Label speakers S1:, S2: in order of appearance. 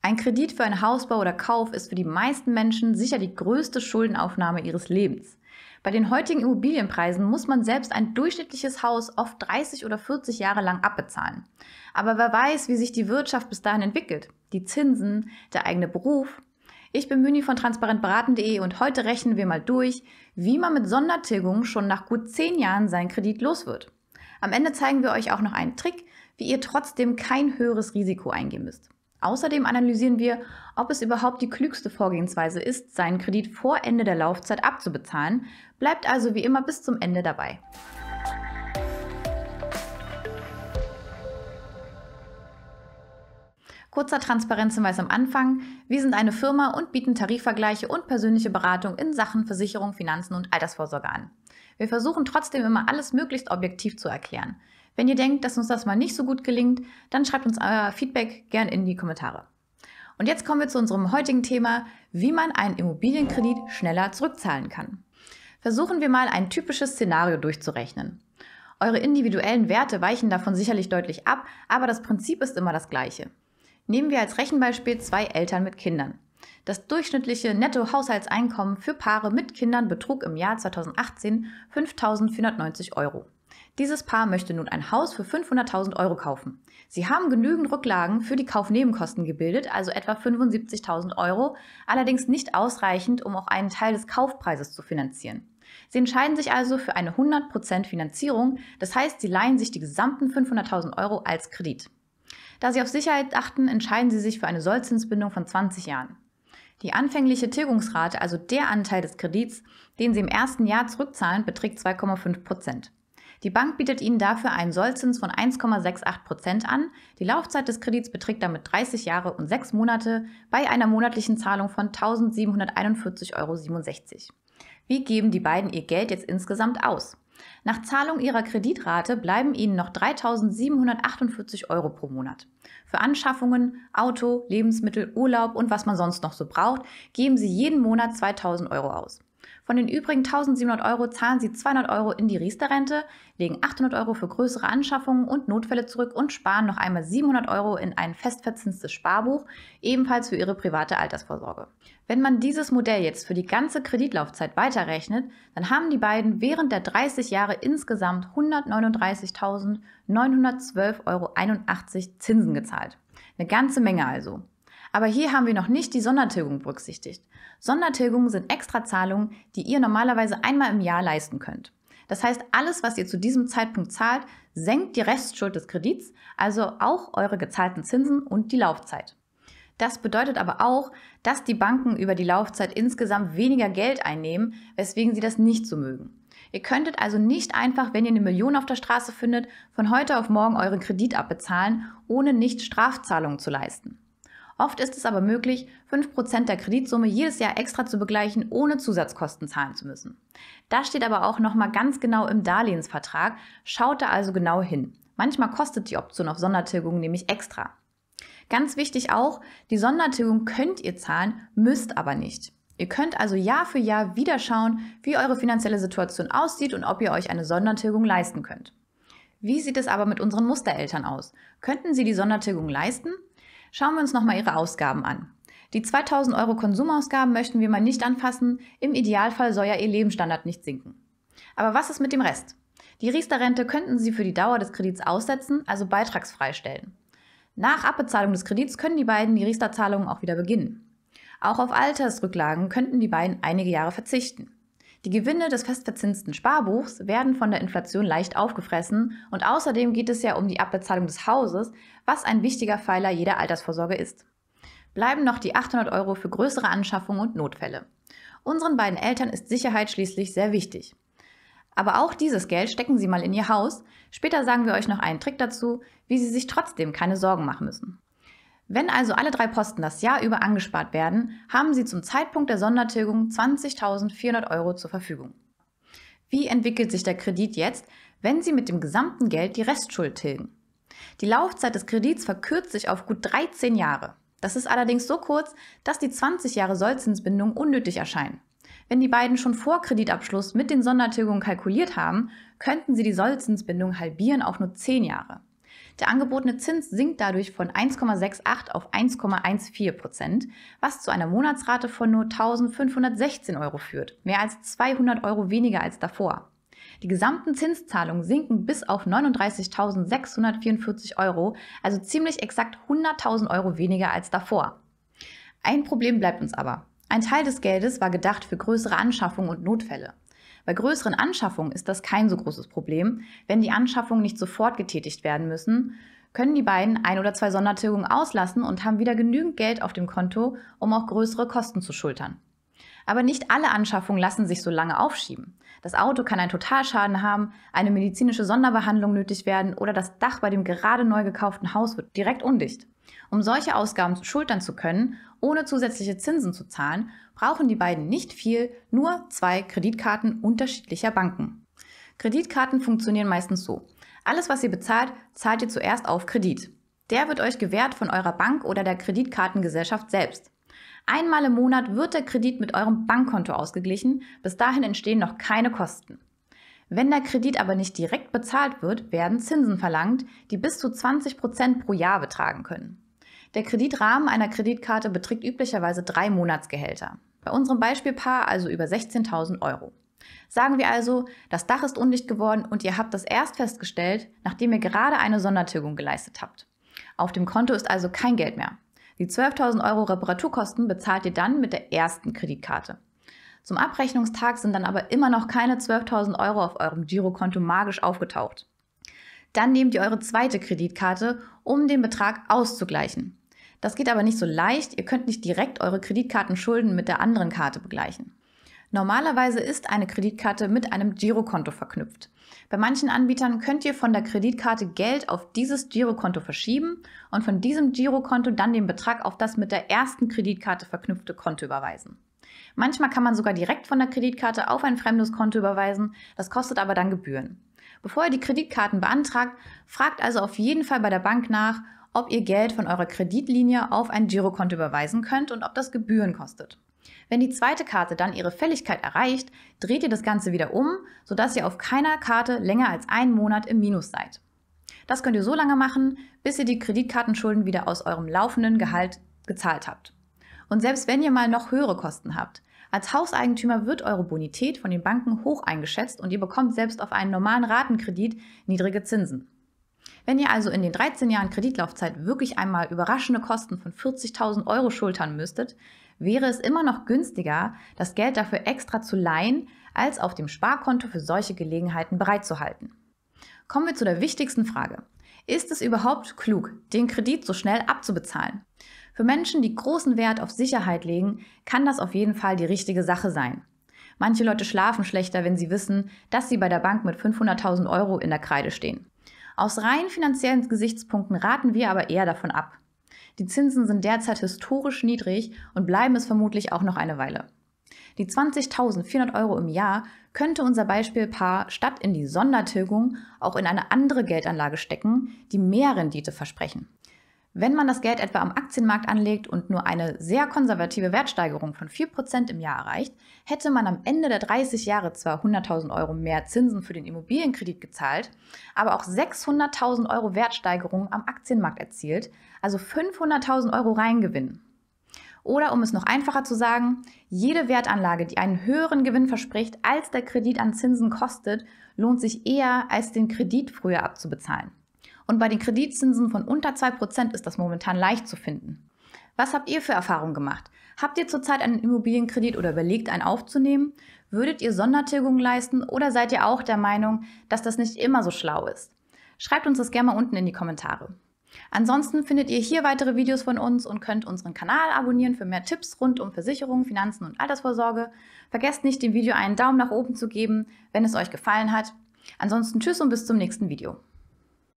S1: Ein Kredit für einen Hausbau oder Kauf ist für die meisten Menschen sicher die größte Schuldenaufnahme ihres Lebens. Bei den heutigen Immobilienpreisen muss man selbst ein durchschnittliches Haus oft 30 oder 40 Jahre lang abbezahlen. Aber wer weiß, wie sich die Wirtschaft bis dahin entwickelt? Die Zinsen, der eigene Beruf? Ich bin Müni von transparentberaten.de und heute rechnen wir mal durch, wie man mit Sondertilgungen schon nach gut 10 Jahren seinen Kredit los wird. Am Ende zeigen wir euch auch noch einen Trick, wie ihr trotzdem kein höheres Risiko eingehen müsst. Außerdem analysieren wir, ob es überhaupt die klügste Vorgehensweise ist, seinen Kredit vor Ende der Laufzeit abzubezahlen, bleibt also wie immer bis zum Ende dabei. Kurzer Transparenzhinweis am Anfang. Wir sind eine Firma und bieten Tarifvergleiche und persönliche Beratung in Sachen Versicherung, Finanzen und Altersvorsorge an. Wir versuchen trotzdem immer alles möglichst objektiv zu erklären. Wenn ihr denkt, dass uns das mal nicht so gut gelingt, dann schreibt uns euer Feedback gern in die Kommentare. Und jetzt kommen wir zu unserem heutigen Thema, wie man einen Immobilienkredit schneller zurückzahlen kann. Versuchen wir mal ein typisches Szenario durchzurechnen. Eure individuellen Werte weichen davon sicherlich deutlich ab, aber das Prinzip ist immer das gleiche. Nehmen wir als Rechenbeispiel zwei Eltern mit Kindern. Das durchschnittliche Nettohaushaltseinkommen für Paare mit Kindern betrug im Jahr 2018 5.490 Euro. Dieses Paar möchte nun ein Haus für 500.000 Euro kaufen. Sie haben genügend Rücklagen für die Kaufnebenkosten gebildet, also etwa 75.000 Euro, allerdings nicht ausreichend, um auch einen Teil des Kaufpreises zu finanzieren. Sie entscheiden sich also für eine 100% Finanzierung, das heißt, sie leihen sich die gesamten 500.000 Euro als Kredit. Da sie auf Sicherheit achten, entscheiden sie sich für eine Sollzinsbindung von 20 Jahren. Die anfängliche Tilgungsrate, also der Anteil des Kredits, den sie im ersten Jahr zurückzahlen, beträgt 2,5 die Bank bietet Ihnen dafür einen Sollzins von 1,68 Prozent an. Die Laufzeit des Kredits beträgt damit 30 Jahre und 6 Monate bei einer monatlichen Zahlung von 1741,67 Euro. Wie geben die beiden ihr Geld jetzt insgesamt aus? Nach Zahlung ihrer Kreditrate bleiben ihnen noch 3.748 Euro pro Monat. Für Anschaffungen, Auto, Lebensmittel, Urlaub und was man sonst noch so braucht, geben sie jeden Monat 2.000 Euro aus. Von den übrigen 1700 Euro zahlen sie 200 Euro in die Riester-Rente, legen 800 Euro für größere Anschaffungen und Notfälle zurück und sparen noch einmal 700 Euro in ein festverzinstes Sparbuch, ebenfalls für ihre private Altersvorsorge. Wenn man dieses Modell jetzt für die ganze Kreditlaufzeit weiterrechnet, dann haben die beiden während der 30 Jahre insgesamt 139.912,81 Euro Zinsen gezahlt. Eine ganze Menge also. Aber hier haben wir noch nicht die Sondertilgung berücksichtigt. Sondertilgungen sind Extrazahlungen, die ihr normalerweise einmal im Jahr leisten könnt. Das heißt, alles, was ihr zu diesem Zeitpunkt zahlt, senkt die Restschuld des Kredits, also auch eure gezahlten Zinsen und die Laufzeit. Das bedeutet aber auch, dass die Banken über die Laufzeit insgesamt weniger Geld einnehmen, weswegen sie das nicht so mögen. Ihr könntet also nicht einfach, wenn ihr eine Million auf der Straße findet, von heute auf morgen euren Kredit abbezahlen, ohne nicht Strafzahlungen zu leisten. Oft ist es aber möglich, 5% der Kreditsumme jedes Jahr extra zu begleichen, ohne Zusatzkosten zahlen zu müssen. Das steht aber auch nochmal ganz genau im Darlehensvertrag, schaut da also genau hin. Manchmal kostet die Option auf Sondertilgung nämlich extra. Ganz wichtig auch, die Sondertilgung könnt ihr zahlen, müsst aber nicht. Ihr könnt also Jahr für Jahr wieder schauen, wie eure finanzielle Situation aussieht und ob ihr euch eine Sondertilgung leisten könnt. Wie sieht es aber mit unseren Mustereltern aus? Könnten sie die Sondertilgung leisten? Schauen wir uns nochmal Ihre Ausgaben an. Die 2000 Euro Konsumausgaben möchten wir mal nicht anfassen. Im Idealfall soll ja Ihr Lebensstandard nicht sinken. Aber was ist mit dem Rest? Die Riester-Rente könnten Sie für die Dauer des Kredits aussetzen, also beitragsfrei stellen. Nach Abbezahlung des Kredits können die beiden die Riester-Zahlungen auch wieder beginnen. Auch auf Altersrücklagen könnten die beiden einige Jahre verzichten. Die Gewinne des festverzinsten Sparbuchs werden von der Inflation leicht aufgefressen und außerdem geht es ja um die Abbezahlung des Hauses, was ein wichtiger Pfeiler jeder Altersvorsorge ist. Bleiben noch die 800 Euro für größere Anschaffungen und Notfälle. Unseren beiden Eltern ist Sicherheit schließlich sehr wichtig. Aber auch dieses Geld stecken Sie mal in Ihr Haus. Später sagen wir euch noch einen Trick dazu, wie Sie sich trotzdem keine Sorgen machen müssen. Wenn also alle drei Posten das Jahr über angespart werden, haben Sie zum Zeitpunkt der Sondertilgung 20.400 Euro zur Verfügung. Wie entwickelt sich der Kredit jetzt, wenn Sie mit dem gesamten Geld die Restschuld tilgen? Die Laufzeit des Kredits verkürzt sich auf gut 13 Jahre. Das ist allerdings so kurz, dass die 20 Jahre Sollzinsbindung unnötig erscheinen. Wenn die beiden schon vor Kreditabschluss mit den Sondertilgungen kalkuliert haben, könnten Sie die Sollzinsbindung halbieren auf nur 10 Jahre. Der angebotene Zins sinkt dadurch von 1,68 auf 1,14 Prozent, was zu einer Monatsrate von nur 1516 Euro führt, mehr als 200 Euro weniger als davor. Die gesamten Zinszahlungen sinken bis auf 39.644 Euro, also ziemlich exakt 100.000 Euro weniger als davor. Ein Problem bleibt uns aber. Ein Teil des Geldes war gedacht für größere Anschaffungen und Notfälle. Bei größeren Anschaffungen ist das kein so großes Problem. Wenn die Anschaffungen nicht sofort getätigt werden müssen, können die beiden ein oder zwei Sondertilgungen auslassen und haben wieder genügend Geld auf dem Konto, um auch größere Kosten zu schultern. Aber nicht alle Anschaffungen lassen sich so lange aufschieben. Das Auto kann einen Totalschaden haben, eine medizinische Sonderbehandlung nötig werden oder das Dach bei dem gerade neu gekauften Haus wird direkt undicht. Um solche Ausgaben schultern zu können, ohne zusätzliche Zinsen zu zahlen, brauchen die beiden nicht viel, nur zwei Kreditkarten unterschiedlicher Banken. Kreditkarten funktionieren meistens so. Alles, was ihr bezahlt, zahlt ihr zuerst auf Kredit. Der wird euch gewährt von eurer Bank oder der Kreditkartengesellschaft selbst. Einmal im Monat wird der Kredit mit eurem Bankkonto ausgeglichen. Bis dahin entstehen noch keine Kosten. Wenn der Kredit aber nicht direkt bezahlt wird, werden Zinsen verlangt, die bis zu 20 Prozent pro Jahr betragen können. Der Kreditrahmen einer Kreditkarte beträgt üblicherweise drei Monatsgehälter. Bei unserem Beispielpaar also über 16.000 Euro. Sagen wir also, das Dach ist undicht geworden und ihr habt das erst festgestellt, nachdem ihr gerade eine Sondertilgung geleistet habt. Auf dem Konto ist also kein Geld mehr. Die 12.000 Euro Reparaturkosten bezahlt ihr dann mit der ersten Kreditkarte. Zum Abrechnungstag sind dann aber immer noch keine 12.000 Euro auf eurem Girokonto magisch aufgetaucht. Dann nehmt ihr eure zweite Kreditkarte, um den Betrag auszugleichen. Das geht aber nicht so leicht, ihr könnt nicht direkt eure Kreditkartenschulden mit der anderen Karte begleichen. Normalerweise ist eine Kreditkarte mit einem Girokonto verknüpft. Bei manchen Anbietern könnt ihr von der Kreditkarte Geld auf dieses Girokonto verschieben und von diesem Girokonto dann den Betrag auf das mit der ersten Kreditkarte verknüpfte Konto überweisen. Manchmal kann man sogar direkt von der Kreditkarte auf ein fremdes Konto überweisen, das kostet aber dann Gebühren. Bevor ihr die Kreditkarten beantragt, fragt also auf jeden Fall bei der Bank nach, ob ihr Geld von eurer Kreditlinie auf ein Girokonto überweisen könnt und ob das Gebühren kostet. Wenn die zweite Karte dann ihre Fälligkeit erreicht, dreht ihr das Ganze wieder um, sodass ihr auf keiner Karte länger als einen Monat im Minus seid. Das könnt ihr so lange machen, bis ihr die Kreditkartenschulden wieder aus eurem laufenden Gehalt gezahlt habt. Und selbst wenn ihr mal noch höhere Kosten habt, als Hauseigentümer wird eure Bonität von den Banken hoch eingeschätzt und ihr bekommt selbst auf einen normalen Ratenkredit niedrige Zinsen. Wenn ihr also in den 13 Jahren Kreditlaufzeit wirklich einmal überraschende Kosten von 40.000 Euro schultern müsstet, wäre es immer noch günstiger, das Geld dafür extra zu leihen, als auf dem Sparkonto für solche Gelegenheiten bereitzuhalten. Kommen wir zu der wichtigsten Frage. Ist es überhaupt klug, den Kredit so schnell abzubezahlen? Für Menschen, die großen Wert auf Sicherheit legen, kann das auf jeden Fall die richtige Sache sein. Manche Leute schlafen schlechter, wenn sie wissen, dass sie bei der Bank mit 500.000 Euro in der Kreide stehen. Aus rein finanziellen Gesichtspunkten raten wir aber eher davon ab. Die Zinsen sind derzeit historisch niedrig und bleiben es vermutlich auch noch eine Weile. Die 20.400 Euro im Jahr könnte unser Beispielpaar statt in die Sondertilgung auch in eine andere Geldanlage stecken, die mehr Rendite versprechen. Wenn man das Geld etwa am Aktienmarkt anlegt und nur eine sehr konservative Wertsteigerung von 4% im Jahr erreicht, hätte man am Ende der 30 Jahre zwar 100.000 Euro mehr Zinsen für den Immobilienkredit gezahlt, aber auch 600.000 Euro Wertsteigerung am Aktienmarkt erzielt, also 500.000 Euro Reingewinn. Oder um es noch einfacher zu sagen, jede Wertanlage, die einen höheren Gewinn verspricht, als der Kredit an Zinsen kostet, lohnt sich eher, als den Kredit früher abzubezahlen. Und bei den Kreditzinsen von unter 2% ist das momentan leicht zu finden. Was habt ihr für Erfahrungen gemacht? Habt ihr zurzeit einen Immobilienkredit oder überlegt, einen aufzunehmen? Würdet ihr Sondertilgungen leisten oder seid ihr auch der Meinung, dass das nicht immer so schlau ist? Schreibt uns das gerne mal unten in die Kommentare. Ansonsten findet ihr hier weitere Videos von uns und könnt unseren Kanal abonnieren für mehr Tipps rund um Versicherungen, Finanzen und Altersvorsorge. Vergesst nicht, dem Video einen Daumen nach oben zu geben, wenn es euch gefallen hat. Ansonsten tschüss und bis zum nächsten Video.